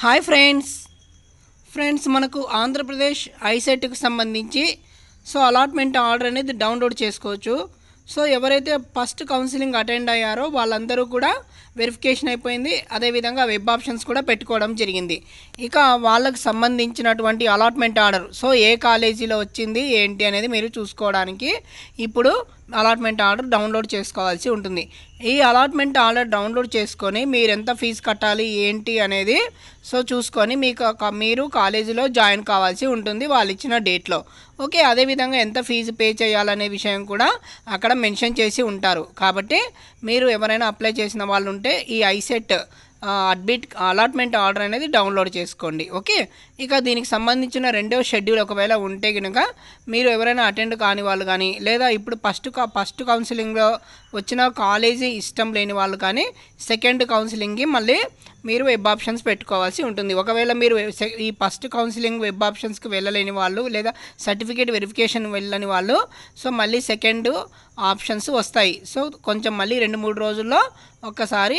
hi friends friends మనకు ఆంధ్రప్రదేశ్ ఐసెట్కి సంబంధించి so allotment order అనేది డౌన్లోడ్ చేసుకోవచ్చు సో ఎవరైతే ఫస్ట్ కౌన్సిలింగ్ అటెండ్ అయ్యారో వాళ్ళందరూ కూడా వెరిఫికేషన్ అయిపోయింది అదేవిధంగా వెబ్ ఆప్షన్స్ కూడా పెట్టుకోవడం జరిగింది ఇక వాళ్ళకు సంబంధించినటువంటి అలాట్మెంట్ ఆర్డర్ సో ఏ కాలేజీలో వచ్చింది ఏంటి అనేది మీరు చూసుకోవడానికి ఇప్పుడు అలాట్మెంట్ ఆర్డర్ డౌన్లోడ్ చేసుకోవాల్సి ఉంటుంది ఈ అలాట్మెంట్ ఆర్డర్ డౌన్లోడ్ చేసుకొని మీరు ఎంత ఫీజు కట్టాలి ఏంటి అనేది సో చూసుకొని మీకు మీరు కాలేజీలో జాయిన్ కావాల్సి ఉంటుంది వాళ్ళు ఇచ్చిన డేట్లో ఓకే అదేవిధంగా ఎంత ఫీజు పే చేయాలనే విషయం కూడా అక్కడ మెన్షన్ చేసి ఉంటారు కాబట్టి మీరు ఎవరైనా అప్లై చేసిన వాళ్ళు ఉంటే ఈ ఐసెట్ అడ్మిట్ అలాట్మెంట్ ఆర్డర్ అనేది డౌన్లోడ్ చేసుకోండి ఓకే ఇక దీనికి సంబంధించిన రెండో షెడ్యూల్ ఒకవేళ ఉంటే కనుక మీరు ఎవరైనా అటెండ్ కాని వాళ్ళు కానీ లేదా ఇప్పుడు ఫస్ట్ ఫస్ట్ కౌన్సిలింగ్లో వచ్చిన కాలేజీ ఇష్టం లేని వాళ్ళు కానీ సెకండ్ కౌన్సిలింగ్కి మళ్ళీ మీరు వెబ్ ఆప్షన్స్ పెట్టుకోవాల్సి ఉంటుంది ఒకవేళ మీరు ఈ ఫస్ట్ కౌన్సిలింగ్ వెబ్ ఆప్షన్స్కి వెళ్ళలేని వాళ్ళు లేదా సర్టిఫికేట్ వెరిఫికేషన్ వెళ్ళని వాళ్ళు సో మళ్ళీ సెకండ్ ఆప్షన్స్ వస్తాయి సో కొంచెం మళ్ళీ రెండు మూడు రోజుల్లో ఒక్కసారి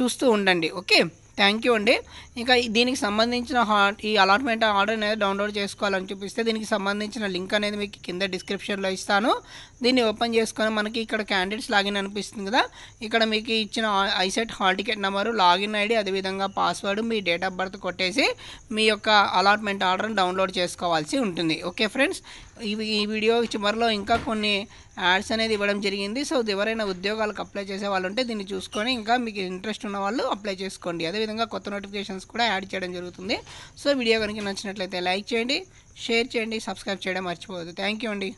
చూస్తూ ఉండండి ఓకే థ్యాంక్ యూ అండి ఇంకా దీనికి సంబంధించిన ఈ అలాట్మెంట్ ఆర్డర్ అనేది డౌన్లోడ్ చేసుకోవాలని చూపిస్తే దీనికి సంబంధించిన లింక్ అనేది మీకు కింద డిస్క్రిప్షన్లో ఇస్తాను దీన్ని ఓపెన్ చేసుకొని మనకి ఇక్కడ క్యాండిడేట్స్ లాగిన్ అనిపిస్తుంది కదా ఇక్కడ మీకు ఇచ్చిన ICET hall ticket number login ID అదేవిధంగా పాస్వర్డ్ మీ డేట్ ఆఫ్ బర్త్ కొట్టేసి మీ యొక్క అలాట్మెంట్ ఆర్డర్ని డౌన్లోడ్ చేసుకోవాల్సి ఉంటుంది ఓకే ఫ్రెండ్స్ ఇవి ఈ వీడియో చివరిలో ఇంకా కొన్ని యాడ్స్ అనేది ఇవ్వడం జరిగింది సో ఎవరైనా ఉద్యోగాలకు అప్లై చేసే వాళ్ళు ఉంటే దీన్ని చూసుకొని ఇంకా మీకు ఇంట్రెస్ట్ ఉన్న వాళ్ళు అప్లై చేసుకోండి అదేవిధంగా కొత్త నోటిఫికేషన్స్ కూడా యాడ్ చేయడం జరుగుతుంది సో వీడియో కనుక నచ్చినట్లయితే లైక్ చేయండి షేర్ చేయండి సబ్స్క్రైబ్ చేయడం మర్చిపోవద్దు థ్యాంక్ యూ అండి